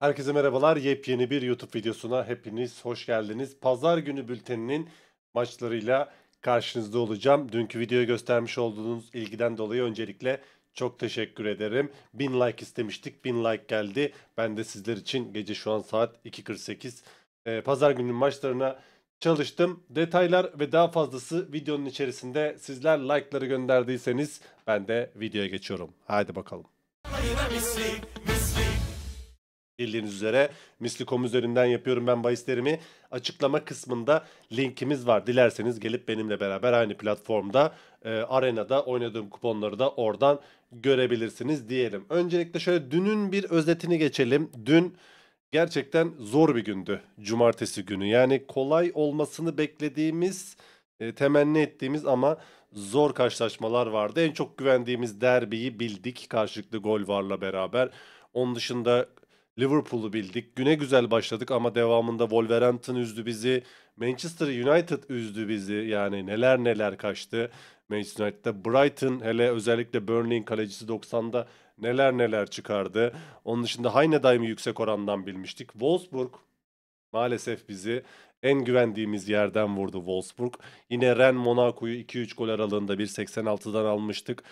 Herkese merhabalar. Yepyeni bir YouTube videosuna hepiniz hoş geldiniz. Pazar günü bülteninin maçlarıyla karşınızda olacağım. Dünkü videoya göstermiş olduğunuz ilgiden dolayı öncelikle çok teşekkür ederim. 1000 like istemiştik. 1000 like geldi. Ben de sizler için gece şu an saat 2.48. Ee, Pazar gününün maçlarına çalıştım. Detaylar ve daha fazlası videonun içerisinde. Sizler like'ları gönderdiyseniz ben de videoya geçiyorum. Haydi bakalım. Bildiğiniz üzere Mislikom üzerinden yapıyorum ben bahislerimi. Açıklama kısmında linkimiz var. Dilerseniz gelip benimle beraber aynı platformda e, arenada oynadığım kuponları da oradan görebilirsiniz diyelim. Öncelikle şöyle dünün bir özetini geçelim. Dün gerçekten zor bir gündü. Cumartesi günü. Yani kolay olmasını beklediğimiz, e, temenni ettiğimiz ama zor karşılaşmalar vardı. En çok güvendiğimiz derbiyi bildik karşılıklı gol varla beraber. Onun dışında Liverpool'u bildik. Güne güzel başladık ama devamında Wolverhampton üzdü bizi. Manchester United üzdü bizi. Yani neler neler kaçtı. Manchester United'da Brighton hele özellikle Burnley'in kalecisi 90'da neler neler çıkardı. Onun dışında Hayne Heinedaim'i yüksek orandan bilmiştik. Wolfsburg maalesef bizi en güvendiğimiz yerden vurdu Wolfsburg. Yine Ren Monaco'yu 2-3 gol aralığında 1.86'dan almıştık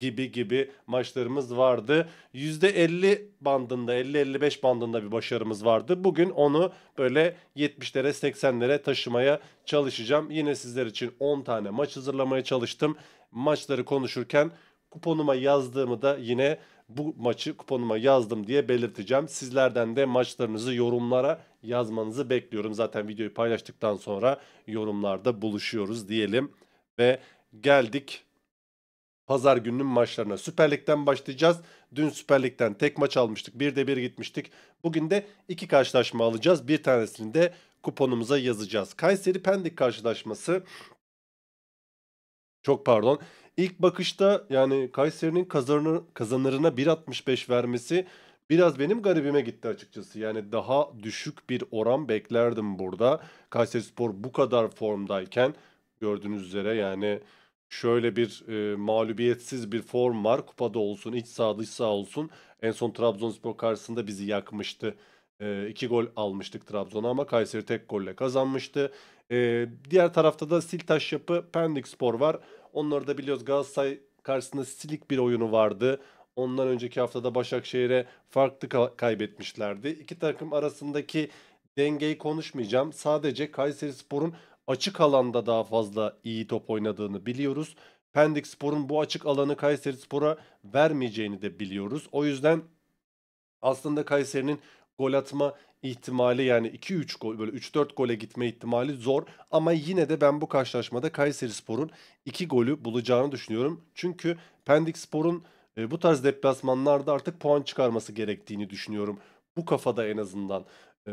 gibi gibi maçlarımız vardı. %50 bandında 50-55 bandında bir başarımız vardı. Bugün onu böyle 70'lere 80'lere taşımaya çalışacağım. Yine sizler için 10 tane maç hazırlamaya çalıştım. Maçları konuşurken kuponuma yazdığımı da yine bu maçı kuponuma yazdım diye belirteceğim. Sizlerden de maçlarınızı yorumlara yazmanızı bekliyorum. Zaten videoyu paylaştıktan sonra yorumlarda buluşuyoruz diyelim ve geldik Pazar gününün maçlarına. Süper Lig'den başlayacağız. Dün Süper Lig'den tek maç almıştık. Bir de bir gitmiştik. Bugün de iki karşılaşma alacağız. Bir tanesini de kuponumuza yazacağız. Kayseri Pendik karşılaşması. Çok pardon. İlk bakışta yani Kayseri'nin kazanır, kazanırına 1.65 vermesi biraz benim garibime gitti açıkçası. Yani daha düşük bir oran beklerdim burada. Kayseri Spor bu kadar formdayken gördüğünüz üzere yani şöyle bir e, mağlubiyetsiz bir form var. Kupada olsun, iç saha dış saha olsun. En son Trabzonspor karşısında bizi yakmıştı. E, iki gol almıştık Trabzon'a ama Kayseri tek golle kazanmıştı. E, diğer tarafta da Siltaş yapı Pendik Spor var. Onları da biliyoruz Galatasaray karşısında silik bir oyunu vardı. Ondan önceki haftada Başakşehir'e farklı kaybetmişlerdi. İki takım arasındaki dengeyi konuşmayacağım. Sadece Kayseri Spor'un açık alanda daha fazla iyi top oynadığını biliyoruz. Pendik Spor'un bu açık alanı Kayseri Spor'a vermeyeceğini de biliyoruz. O yüzden aslında Kayseri'nin gol atma ihtimali yani 2-3 gol böyle 3-4 gole gitme ihtimali zor. Ama yine de ben bu karşılaşmada Kayseri Spor'un 2 golü bulacağını düşünüyorum. Çünkü Pendik Spor'un e, bu tarz deplasmanlarda artık puan çıkarması gerektiğini düşünüyorum. Bu kafada en azından e,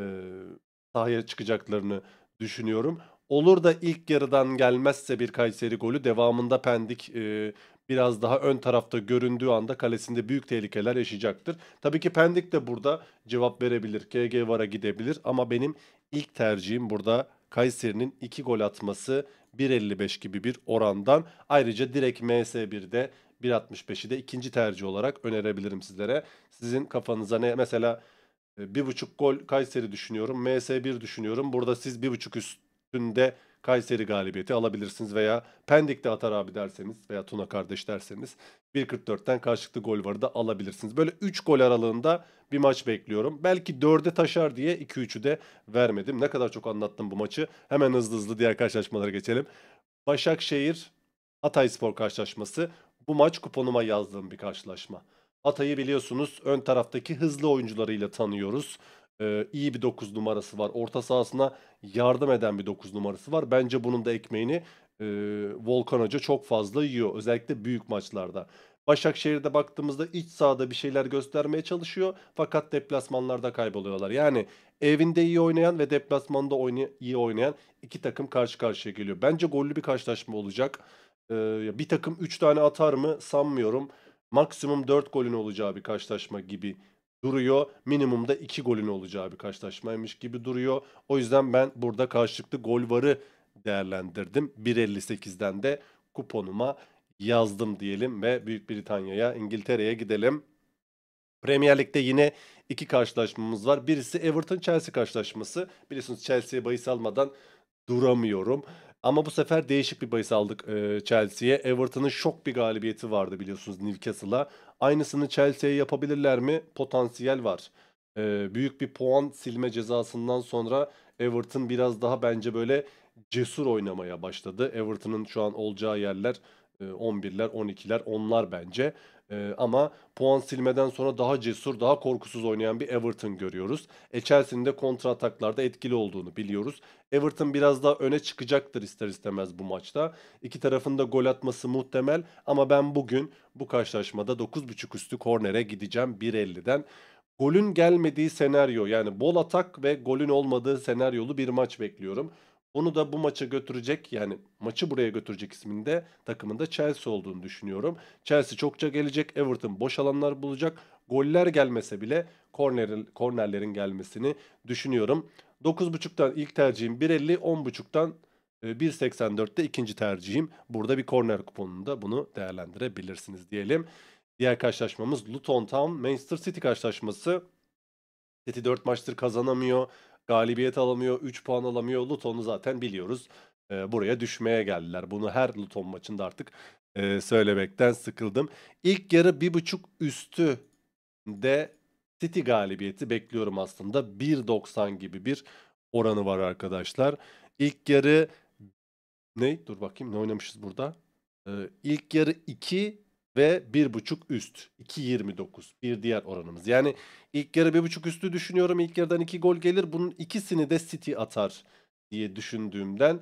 sahaya çıkacaklarını düşünüyorum. Olur da ilk yarıdan gelmezse bir Kayseri golü devamında Pendik e, biraz daha ön tarafta göründüğü anda kalesinde büyük tehlikeler yaşayacaktır. Tabii ki Pendik de burada cevap verebilir. KG VAR'a gidebilir ama benim ilk tercihim burada Kayseri'nin 2 gol atması 1.55 gibi bir orandan. Ayrıca direkt MS1'de 1.65'i de ikinci tercih olarak önerebilirim sizlere. Sizin kafanıza ne mesela e, bir buçuk gol Kayseri düşünüyorum. MS1 düşünüyorum. Burada siz bir buçuk üst üstünde Kayseri galibiyeti alabilirsiniz veya Pendik'te Atar abi derseniz veya Tuna kardeş derseniz 1.44'ten karşılıklı gol varı da alabilirsiniz. Böyle 3 gol aralığında bir maç bekliyorum. Belki 4'e taşar diye 2-3'ü de vermedim. Ne kadar çok anlattım bu maçı. Hemen hızlı hızlı diğer karşılaşmalara geçelim. Başakşehir Hatay Spor karşılaşması. Bu maç kuponuma yazdığım bir karşılaşma. Hatay'ı biliyorsunuz ön taraftaki hızlı oyuncularıyla tanıyoruz e, iyi bir 9 numarası var. Orta sahasına yardım eden bir 9 numarası var. Bence bunun da ekmeğini e, Volkan Hoca çok fazla yiyor. Özellikle büyük maçlarda. Başakşehir'de baktığımızda iç sahada bir şeyler göstermeye çalışıyor. Fakat deplasmanlarda kayboluyorlar. Yani evinde iyi oynayan ve deplasmanda oynay- iyi oynayan iki takım karşı karşıya geliyor. Bence gollü bir karşılaşma olacak. Ee, bir takım 3 tane atar mı sanmıyorum. Maksimum 4 golün olacağı bir karşılaşma gibi duruyor. Minimumda 2 golün olacağı bir karşılaşmaymış gibi duruyor. O yüzden ben burada karşılıklı gol varı değerlendirdim. 1.58'den de kuponuma yazdım diyelim ve Büyük Britanya'ya, İngiltere'ye gidelim. Premier Lig'de yine iki karşılaşmamız var. Birisi Everton Chelsea karşılaşması. Biliyorsunuz Chelsea'ye bahis almadan duramıyorum. Ama bu sefer değişik bir bahis aldık e, Chelsea'ye. Everton'ın şok bir galibiyeti vardı biliyorsunuz Newcastle'a. Aynısını Chelsea'ye yapabilirler mi? Potansiyel var. E, büyük bir puan silme cezasından sonra Everton biraz daha bence böyle cesur oynamaya başladı. Everton'ın şu an olacağı yerler 11'ler, ee, 12'ler onlar bence. Ee, ama puan silmeden sonra daha cesur, daha korkusuz oynayan bir Everton görüyoruz. E Chelsea'nin de kontra ataklarda etkili olduğunu biliyoruz. Everton biraz daha öne çıkacaktır ister istemez bu maçta. İki tarafın da gol atması muhtemel ama ben bugün bu karşılaşmada 9.5 üstü kornere gideceğim 1.50'den. Golün gelmediği senaryo yani bol atak ve golün olmadığı senaryolu bir maç bekliyorum. Onu da bu maça götürecek yani maçı buraya götürecek isminde takımında Chelsea olduğunu düşünüyorum. Chelsea çokça gelecek. Everton boş alanlar bulacak. Goller gelmese bile kornerin, kornerlerin gelmesini düşünüyorum. 9.5'tan ilk tercihim 1.50, 10.5'tan 1.84'te ikinci tercihim. Burada bir korner kuponunda bunu değerlendirebilirsiniz diyelim. Diğer karşılaşmamız Luton Town Manchester City karşılaşması. City 4 maçtır kazanamıyor galibiyet alamıyor, 3 puan alamıyor. Luton'u zaten biliyoruz. E, buraya düşmeye geldiler. Bunu her Luton maçında artık e, söylemekten sıkıldım. İlk yarı bir buçuk üstü de City galibiyeti bekliyorum aslında. 1.90 gibi bir oranı var arkadaşlar. İlk yarı ne? Dur bakayım ne oynamışız burada? Ee, ilk yarı 2 ve 1.5 üst. 2.29 bir diğer oranımız. Yani ilk yarı 1.5 üstü düşünüyorum. İlk yarıdan 2 gol gelir. Bunun ikisini de City atar diye düşündüğümden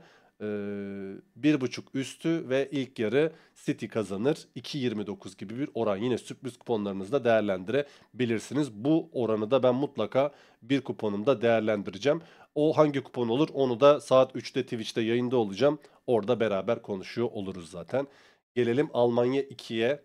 e, buçuk üstü ve ilk yarı City kazanır. 2.29 gibi bir oran. Yine sürpriz kuponlarınızda değerlendirebilirsiniz. Bu oranı da ben mutlaka bir kuponumda değerlendireceğim. O hangi kupon olur onu da saat 3'te Twitch'te yayında olacağım. Orada beraber konuşuyor oluruz zaten. Gelelim Almanya 2'ye.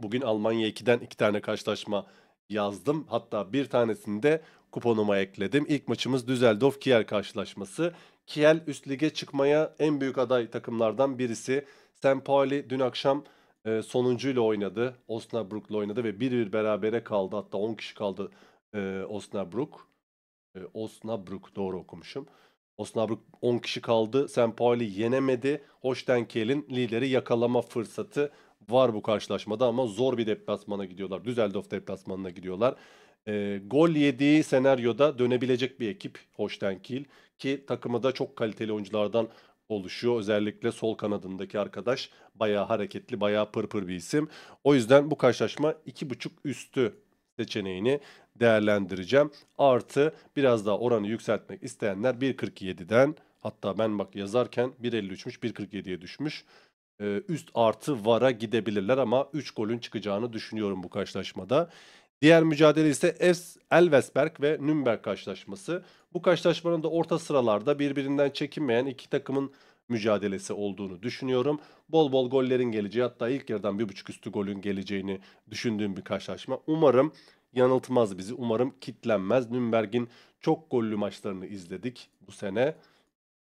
Bugün Almanya 2'den iki tane karşılaşma yazdım. Hatta bir tanesini de kuponuma ekledim. İlk maçımız Düsseldorf Kiel karşılaşması. Kiel üst lige çıkmaya en büyük aday takımlardan birisi. Sempoli dün akşam e, sonuncuyla oynadı. Osnabrück'le oynadı ve 1-1 berabere kaldı. Hatta 10 kişi kaldı e, Osnabrück. E, Osnabrück doğru okumuşum. Osnabrück 10 kişi kaldı. Sampaoli yenemedi. Hoştenkel'in lideri yakalama fırsatı var bu karşılaşmada ama zor bir deplasmana gidiyorlar. Düsseldorf deplasmanına gidiyorlar. E, gol yediği senaryoda dönebilecek bir ekip Hoştenkil ki takımı da çok kaliteli oyunculardan oluşuyor. Özellikle sol kanadındaki arkadaş bayağı hareketli, bayağı pırpır bir isim. O yüzden bu karşılaşma 2.5 üstü seçeneğini değerlendireceğim. Artı biraz daha oranı yükseltmek isteyenler 1.47'den hatta ben bak yazarken 1.53'müş 1.47'ye düşmüş. Ee, üst artı vara gidebilirler ama 3 golün çıkacağını düşünüyorum bu karşılaşmada. Diğer mücadele ise Elvesberg ve Nürnberg karşılaşması. Bu karşılaşmanın da orta sıralarda birbirinden çekinmeyen iki takımın mücadelesi olduğunu düşünüyorum. Bol bol gollerin geleceği hatta ilk yarıdan bir buçuk üstü golün geleceğini düşündüğüm bir karşılaşma. Umarım yanıltmaz bizi. Umarım kitlenmez. Nürnberg'in çok gollü maçlarını izledik bu sene.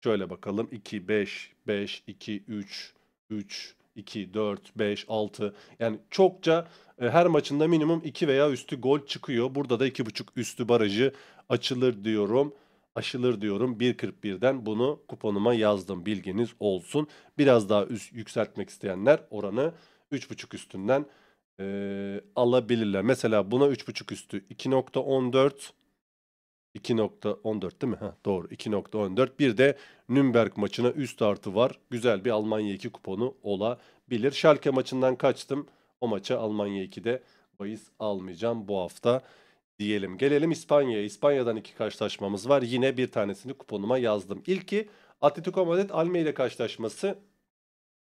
Şöyle bakalım 2 5 5 2 3 3 2 4 5 6 yani çokça e, her maçında minimum 2 veya üstü gol çıkıyor. Burada da 2.5 üstü barajı açılır diyorum aşılır diyorum. 1.41'den bunu kuponuma yazdım bilginiz olsun. Biraz daha üst, yükseltmek isteyenler oranı 3.5 üstünden e, alabilirler. Mesela buna 3.5 üstü 2.14 2.14 değil mi? Heh, doğru 2.14. Bir de Nürnberg maçına üst artı var. Güzel bir Almanya 2 kuponu olabilir. Schalke maçından kaçtım. O maça Almanya 2'de bahis almayacağım bu hafta diyelim. Gelelim İspanya'ya. İspanya'dan iki karşılaşmamız var. Yine bir tanesini kuponuma yazdım. İlki Atletico Madrid Almeida karşılaşması.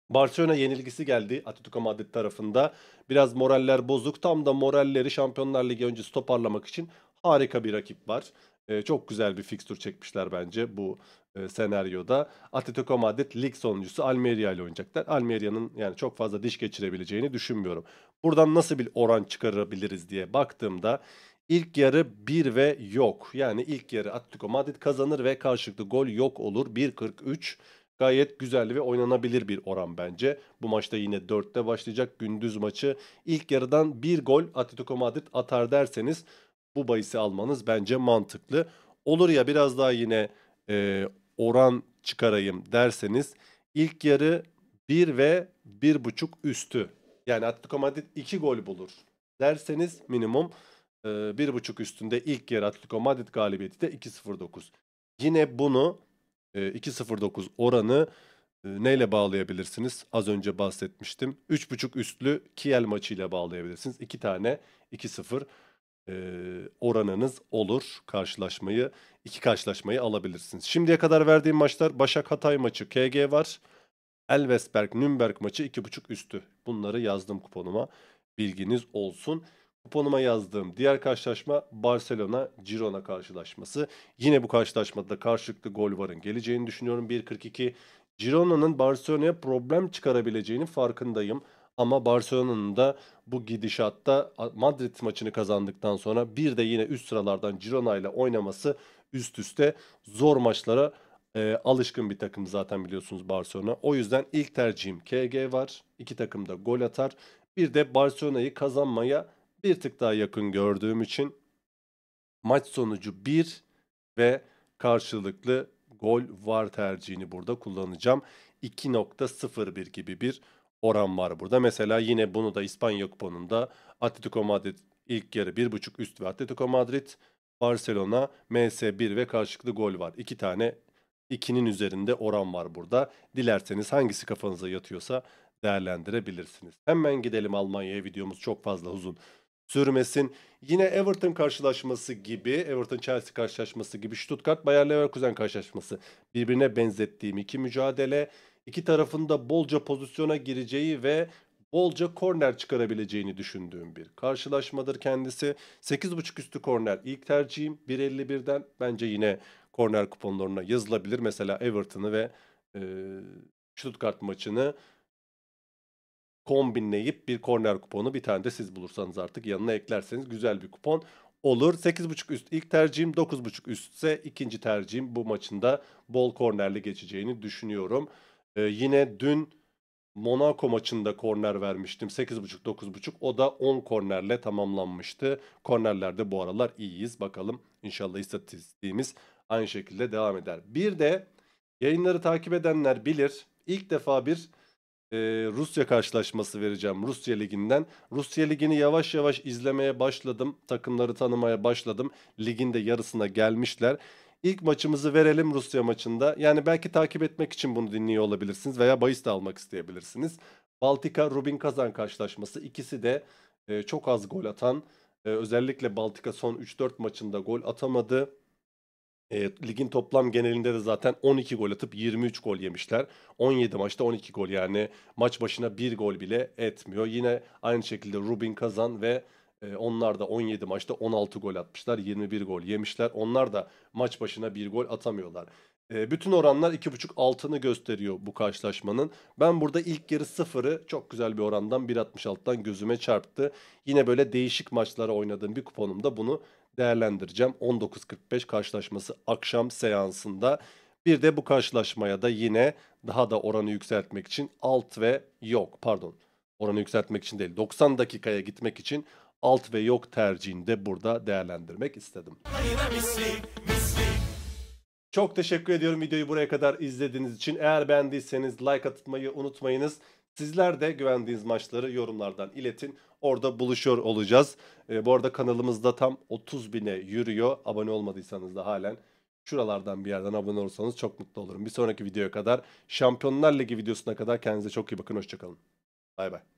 Barcelona yenilgisi geldi Atletico Madrid tarafında. Biraz moraller bozuk. Tam da moralleri Şampiyonlar Ligi öncesi toparlamak için harika bir rakip var. Ee, çok güzel bir fikstür çekmişler bence bu e, senaryoda. Atletico Madrid lig sonuncusu Almeria ile oynayacaklar. Almeria'nın yani çok fazla diş geçirebileceğini düşünmüyorum. Buradan nasıl bir oran çıkarabiliriz diye baktığımda İlk yarı 1 ve yok. Yani ilk yarı Atletico Madrid kazanır ve karşılıklı gol yok olur. 1.43 gayet güzel ve oynanabilir bir oran bence. Bu maçta yine 4'te başlayacak gündüz maçı. İlk yarıdan bir gol Atletico Madrid atar derseniz bu bahisi almanız bence mantıklı. Olur ya biraz daha yine e, oran çıkarayım derseniz ilk yarı 1 ve 1.5 üstü. Yani Atletico Madrid 2 gol bulur derseniz minimum bir buçuk üstünde ilk yarı Atletico Madrid galibiyeti de 2.09. Yine bunu 2.09 oranı neyle bağlayabilirsiniz? Az önce bahsetmiştim. 3.5 üstlü Kiel maçıyla bağlayabilirsiniz. İki tane 2-0 oranınız olur. Karşılaşmayı, iki karşılaşmayı alabilirsiniz. Şimdiye kadar verdiğim maçlar Başak Hatay maçı KG var. Elvesberg Nürnberg maçı 2.5 üstü. Bunları yazdım kuponuma. Bilginiz olsun. Kuponuma yazdığım diğer karşılaşma Barcelona-Girona karşılaşması. Yine bu karşılaşmada da karşılıklı gol varın geleceğini düşünüyorum. 1.42 Girona'nın Barcelona'ya problem çıkarabileceğinin farkındayım. Ama Barcelona'nın da bu gidişatta Madrid maçını kazandıktan sonra bir de yine üst sıralardan Girona ile oynaması üst üste zor maçlara e, alışkın bir takım zaten biliyorsunuz Barcelona. O yüzden ilk tercihim KG var. İki takım da gol atar. Bir de Barcelona'yı kazanmaya bir tık daha yakın gördüğüm için maç sonucu 1 ve karşılıklı gol var tercihini burada kullanacağım. 2.01 gibi bir oran var burada. Mesela yine bunu da İspanya Kuponu'nda Atletico Madrid ilk yarı 1.5 üst ve Atletico Madrid Barcelona MS1 ve karşılıklı gol var. İki tane 2'nin üzerinde oran var burada. Dilerseniz hangisi kafanıza yatıyorsa değerlendirebilirsiniz. Hemen gidelim Almanya'ya videomuz çok fazla uzun sürmesin. Yine Everton karşılaşması gibi, Everton Chelsea karşılaşması gibi Stuttgart Bayer Leverkusen karşılaşması birbirine benzettiğim iki mücadele iki tarafında bolca pozisyona gireceği ve bolca korner çıkarabileceğini düşündüğüm bir karşılaşmadır kendisi. 8.5 üstü korner ilk tercihim 1.51'den bence yine korner kuponlarına yazılabilir. Mesela Everton'ı ve e, Stuttgart maçını kombinleyip bir korner kuponu bir tane de siz bulursanız artık yanına eklerseniz güzel bir kupon olur. 8.5 üst ilk tercihim, 9.5 üst ise ikinci tercihim bu maçında bol kornerli geçeceğini düşünüyorum. Ee, yine dün Monaco maçında korner vermiştim. 8.5 9.5 o da 10 kornerle tamamlanmıştı. Kornerlerde bu aralar iyiyiz. Bakalım inşallah istatistiğimiz aynı şekilde devam eder. Bir de yayınları takip edenler bilir. ilk defa bir e, Rusya karşılaşması vereceğim Rusya Ligi'nden. Rusya Ligi'ni yavaş yavaş izlemeye başladım. Takımları tanımaya başladım. Ligin de yarısına gelmişler. İlk maçımızı verelim Rusya maçında. Yani belki takip etmek için bunu dinliyor olabilirsiniz veya bahis de almak isteyebilirsiniz. Baltika Rubin Kazan karşılaşması İkisi de e, çok az gol atan e, özellikle Baltika son 3-4 maçında gol atamadı. E, ligin toplam genelinde de zaten 12 gol atıp 23 gol yemişler. 17 maçta 12 gol yani maç başına 1 gol bile etmiyor. Yine aynı şekilde Rubin Kazan ve e, onlar da 17 maçta 16 gol atmışlar. 21 gol yemişler. Onlar da maç başına 1 gol atamıyorlar. E, bütün oranlar 2.5 altını gösteriyor bu karşılaşmanın. Ben burada ilk yarı sıfırı çok güzel bir orandan 1.66'dan gözüme çarptı. Yine böyle değişik maçlara oynadığım bir kuponumda bunu değerlendireceğim. 19.45 karşılaşması akşam seansında. Bir de bu karşılaşmaya da yine daha da oranı yükseltmek için alt ve yok pardon oranı yükseltmek için değil 90 dakikaya gitmek için alt ve yok tercihini de burada değerlendirmek istedim. Çok teşekkür ediyorum videoyu buraya kadar izlediğiniz için. Eğer beğendiyseniz like atmayı unutmayınız. Sizler de güvendiğiniz maçları yorumlardan iletin. Orada buluşuyor olacağız. E, bu arada kanalımızda tam 30 bine yürüyor. Abone olmadıysanız da halen şuralardan bir yerden abone olursanız çok mutlu olurum. Bir sonraki videoya kadar Şampiyonlar Ligi videosuna kadar kendinize çok iyi bakın. Hoşçakalın. Bay bay.